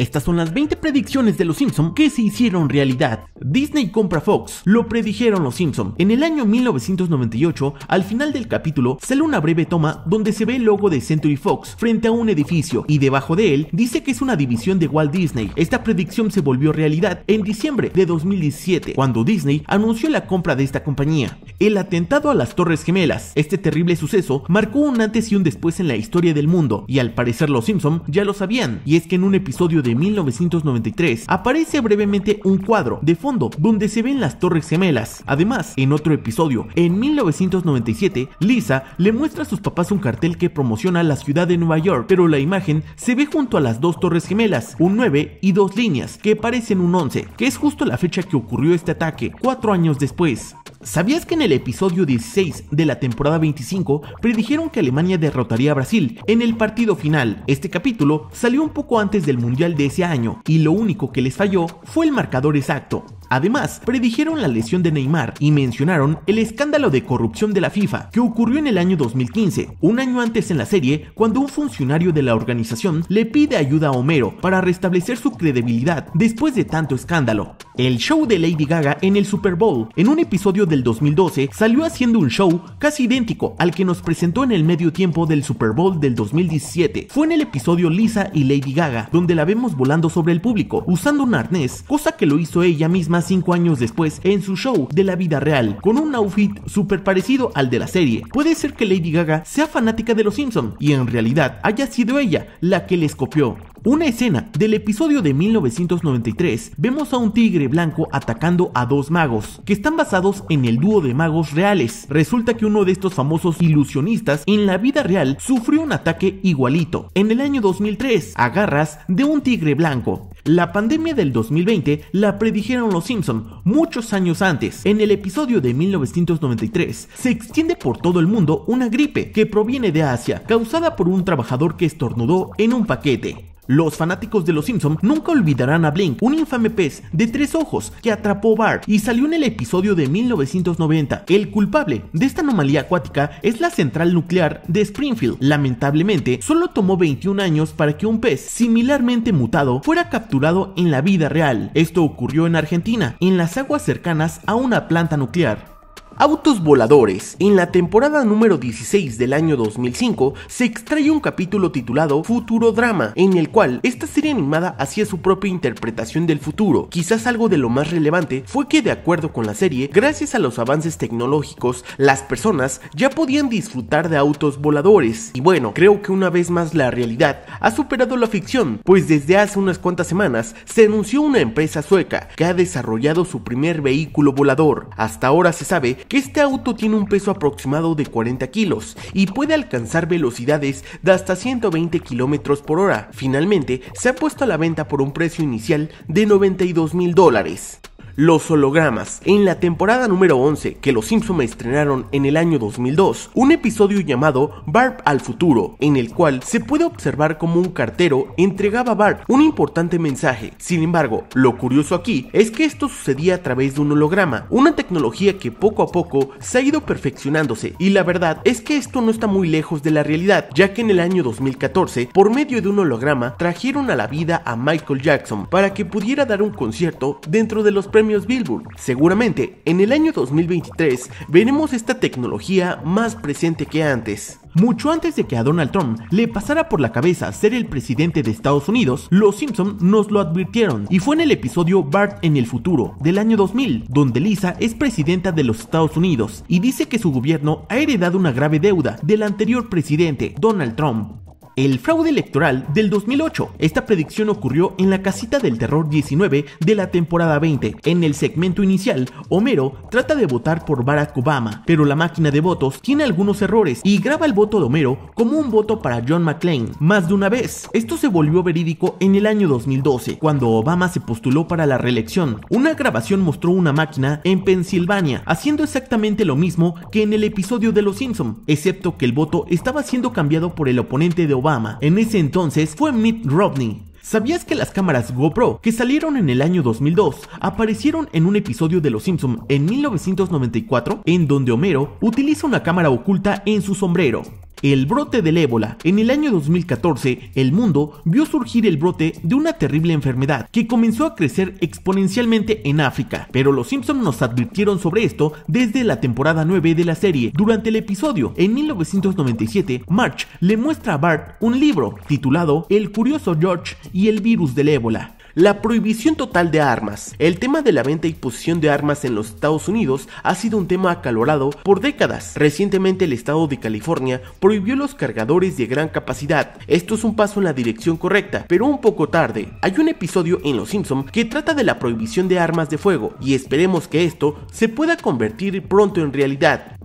Estas son las 20 predicciones de los Simpson que se hicieron realidad. Disney compra Fox, lo predijeron los Simpson. En el año 1998, al final del capítulo, sale una breve toma donde se ve el logo de Century Fox frente a un edificio y debajo de él dice que es una división de Walt Disney. Esta predicción se volvió realidad en diciembre de 2017, cuando Disney anunció la compra de esta compañía. El atentado a las Torres Gemelas. Este terrible suceso marcó un antes y un después en la historia del mundo, y al parecer los Simpson ya lo sabían, y es que en un episodio de 1993 aparece brevemente un cuadro de fondo donde se ven las torres gemelas. Además, en otro episodio, en 1997, Lisa le muestra a sus papás un cartel que promociona la ciudad de Nueva York, pero la imagen se ve junto a las dos torres gemelas, un 9 y dos líneas, que parecen un 11, que es justo la fecha que ocurrió este ataque, cuatro años después. ¿Sabías que en el episodio 16 de la temporada 25 predijeron que Alemania derrotaría a Brasil en el partido final? Este capítulo salió un poco antes del Mundial de ese año y lo único que les falló fue el marcador exacto. Además, predijeron la lesión de Neymar y mencionaron el escándalo de corrupción de la FIFA que ocurrió en el año 2015, un año antes en la serie, cuando un funcionario de la organización le pide ayuda a Homero para restablecer su credibilidad después de tanto escándalo el show de Lady Gaga en el Super Bowl. En un episodio del 2012 salió haciendo un show casi idéntico al que nos presentó en el medio tiempo del Super Bowl del 2017. Fue en el episodio Lisa y Lady Gaga, donde la vemos volando sobre el público, usando un arnés, cosa que lo hizo ella misma cinco años después en su show de la vida real, con un outfit súper parecido al de la serie. Puede ser que Lady Gaga sea fanática de los Simpson y en realidad haya sido ella la que les copió. Una escena del episodio de 1993 vemos a un tigre blanco atacando a dos magos, que están basados en el dúo de magos reales. Resulta que uno de estos famosos ilusionistas en la vida real sufrió un ataque igualito. En el año 2003, a garras de un tigre blanco. La pandemia del 2020 la predijeron los Simpson muchos años antes. En el episodio de 1993 se extiende por todo el mundo una gripe que proviene de Asia, causada por un trabajador que estornudó en un paquete. Los fanáticos de Los Simpson nunca olvidarán a Blink, un infame pez de tres ojos que atrapó Bart y salió en el episodio de 1990. El culpable de esta anomalía acuática es la central nuclear de Springfield. Lamentablemente, solo tomó 21 años para que un pez similarmente mutado fuera capturado en la vida real. Esto ocurrió en Argentina, en las aguas cercanas a una planta nuclear. Autos voladores. En la temporada número 16 del año 2005 se extrae un capítulo titulado Futuro Drama, en el cual esta serie animada hacía su propia interpretación del futuro. Quizás algo de lo más relevante fue que de acuerdo con la serie, gracias a los avances tecnológicos, las personas ya podían disfrutar de autos voladores. Y bueno, creo que una vez más la realidad ha superado la ficción, pues desde hace unas cuantas semanas se anunció una empresa sueca que ha desarrollado su primer vehículo volador. Hasta ahora se sabe que este auto tiene un peso aproximado de 40 kilos y puede alcanzar velocidades de hasta 120 kilómetros por hora. Finalmente, se ha puesto a la venta por un precio inicial de 92 mil dólares. Los hologramas. En la temporada número 11, que los Simpson estrenaron en el año 2002, un episodio llamado Barb al futuro, en el cual se puede observar como un cartero entregaba a Barb un importante mensaje. Sin embargo, lo curioso aquí es que esto sucedía a través de un holograma, una tecnología que poco a poco se ha ido perfeccionándose, y la verdad es que esto no está muy lejos de la realidad, ya que en el año 2014, por medio de un holograma, trajeron a la vida a Michael Jackson para que pudiera dar un concierto dentro de los Billboard. Seguramente en el año 2023 veremos esta tecnología más presente que antes. Mucho antes de que a Donald Trump le pasara por la cabeza ser el presidente de Estados Unidos, los Simpson nos lo advirtieron y fue en el episodio Bart en el futuro del año 2000, donde Lisa es presidenta de los Estados Unidos y dice que su gobierno ha heredado una grave deuda del anterior presidente, Donald Trump el fraude electoral del 2008. Esta predicción ocurrió en la casita del terror 19 de la temporada 20. En el segmento inicial, Homero trata de votar por Barack Obama, pero la máquina de votos tiene algunos errores y graba el voto de Homero como un voto para John McCain Más de una vez, esto se volvió verídico en el año 2012, cuando Obama se postuló para la reelección. Una grabación mostró una máquina en Pensilvania, haciendo exactamente lo mismo que en el episodio de Los Simpson, excepto que el voto estaba siendo cambiado por el oponente de en ese entonces fue Mitt Romney, ¿Sabías que las cámaras GoPro que salieron en el año 2002 aparecieron en un episodio de Los Simpson en 1994 en donde Homero utiliza una cámara oculta en su sombrero? el brote del ébola. En el año 2014, el mundo vio surgir el brote de una terrible enfermedad que comenzó a crecer exponencialmente en África, pero los Simpson nos advirtieron sobre esto desde la temporada 9 de la serie. Durante el episodio, en 1997, March le muestra a Bart un libro titulado El curioso George y el virus del ébola, la prohibición total de armas. El tema de la venta y posesión de armas en los Estados Unidos ha sido un tema acalorado por décadas. Recientemente el estado de California prohibió los cargadores de gran capacidad. Esto es un paso en la dirección correcta, pero un poco tarde. Hay un episodio en Los Simpson que trata de la prohibición de armas de fuego y esperemos que esto se pueda convertir pronto en realidad.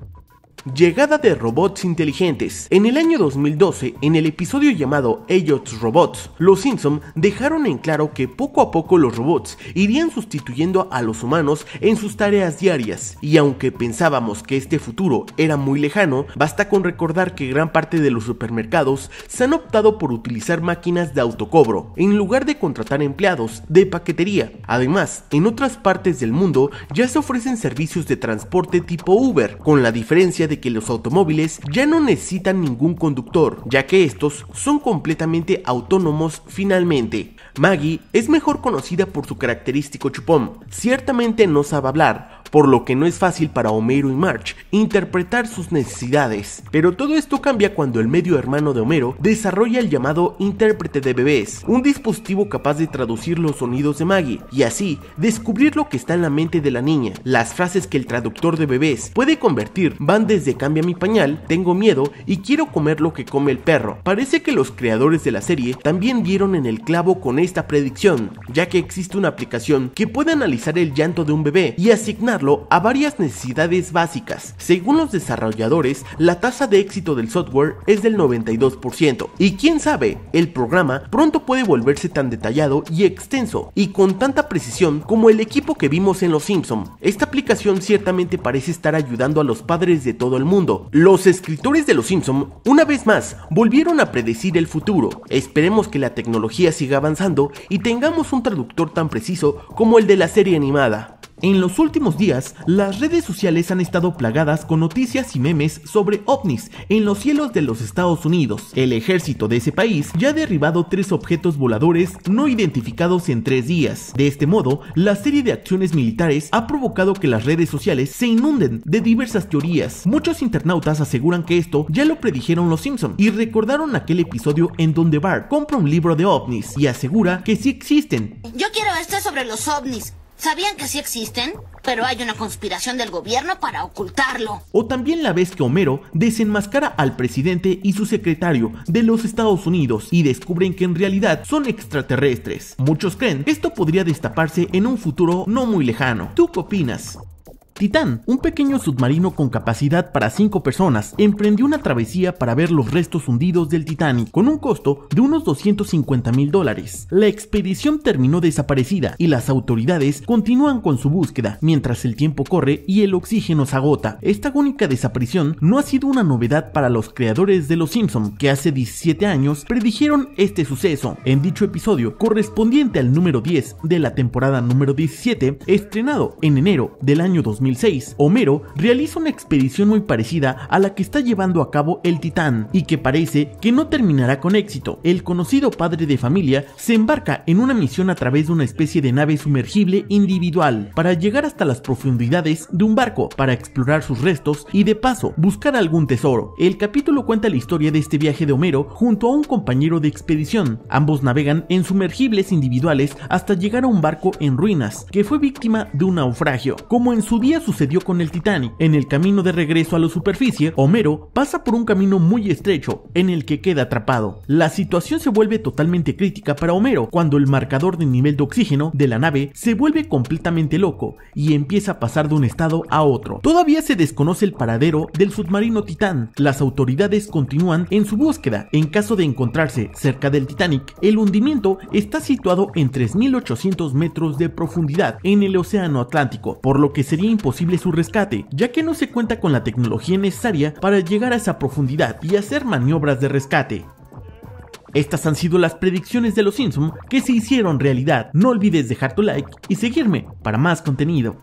Llegada de robots inteligentes. En el año 2012, en el episodio llamado Elliot's Robots, los Simpson dejaron en claro que poco a poco los robots irían sustituyendo a los humanos en sus tareas diarias. Y aunque pensábamos que este futuro era muy lejano, basta con recordar que gran parte de los supermercados se han optado por utilizar máquinas de autocobro en lugar de contratar empleados de paquetería. Además, en otras partes del mundo ya se ofrecen servicios de transporte tipo Uber, con la diferencia de que los automóviles ya no necesitan ningún conductor, ya que estos son completamente autónomos finalmente. Maggie es mejor conocida por su característico chupón, ciertamente no sabe hablar, por lo que no es fácil para Homero y March interpretar sus necesidades. Pero todo esto cambia cuando el medio hermano de Homero desarrolla el llamado intérprete de bebés, un dispositivo capaz de traducir los sonidos de Maggie y así descubrir lo que está en la mente de la niña. Las frases que el traductor de bebés puede convertir van desde cambia mi pañal, tengo miedo y quiero comer lo que come el perro. Parece que los creadores de la serie también dieron en el clavo con esta predicción, ya que existe una aplicación que puede analizar el llanto de un bebé y asignarlo a varias necesidades básicas. Según los desarrolladores, la tasa de éxito del software es del 92%. Y quién sabe, el programa pronto puede volverse tan detallado y extenso y con tanta precisión como el equipo que vimos en Los Simpson. Esta aplicación ciertamente parece estar ayudando a los padres de todo el mundo. Los escritores de Los Simpson, una vez más, volvieron a predecir el futuro. Esperemos que la tecnología siga avanzando y tengamos un traductor tan preciso como el de la serie animada. En los últimos días, las redes sociales han estado plagadas con noticias y memes sobre ovnis en los cielos de los Estados Unidos. El ejército de ese país ya ha derribado tres objetos voladores no identificados en tres días. De este modo, la serie de acciones militares ha provocado que las redes sociales se inunden de diversas teorías. Muchos internautas aseguran que esto ya lo predijeron los Simpson y recordaron aquel episodio en donde Bart compra un libro de ovnis y asegura que sí existen. Yo quiero esto sobre los ovnis. ¿Sabían que sí existen? Pero hay una conspiración del gobierno para ocultarlo. O también la vez que Homero desenmascara al presidente y su secretario de los Estados Unidos y descubren que en realidad son extraterrestres. Muchos creen que esto podría destaparse en un futuro no muy lejano. ¿Tú qué opinas? Titán, un pequeño submarino con capacidad para 5 personas, emprendió una travesía para ver los restos hundidos del Titanic con un costo de unos 250 mil dólares. La expedición terminó desaparecida y las autoridades continúan con su búsqueda mientras el tiempo corre y el oxígeno se agota. Esta única desaparición no ha sido una novedad para los creadores de Los Simpson, que hace 17 años predijeron este suceso. En dicho episodio, correspondiente al número 10 de la temporada número 17, estrenado en enero del año 2000, 2006, Homero realiza una expedición muy parecida a la que está llevando a cabo el Titán y que parece que no terminará con éxito. El conocido padre de familia se embarca en una misión a través de una especie de nave sumergible individual para llegar hasta las profundidades de un barco para explorar sus restos y de paso buscar algún tesoro. El capítulo cuenta la historia de este viaje de Homero junto a un compañero de expedición. Ambos navegan en sumergibles individuales hasta llegar a un barco en ruinas que fue víctima de un naufragio. Como en su día sucedió con el Titanic. En el camino de regreso a la superficie, Homero pasa por un camino muy estrecho en el que queda atrapado. La situación se vuelve totalmente crítica para Homero cuando el marcador de nivel de oxígeno de la nave se vuelve completamente loco y empieza a pasar de un estado a otro. Todavía se desconoce el paradero del submarino Titán. Las autoridades continúan en su búsqueda. En caso de encontrarse cerca del Titanic, el hundimiento está situado en 3.800 metros de profundidad en el Océano Atlántico, por lo que sería importante posible su rescate, ya que no se cuenta con la tecnología necesaria para llegar a esa profundidad y hacer maniobras de rescate. Estas han sido las predicciones de los Simsum que se hicieron realidad. No olvides dejar tu like y seguirme para más contenido.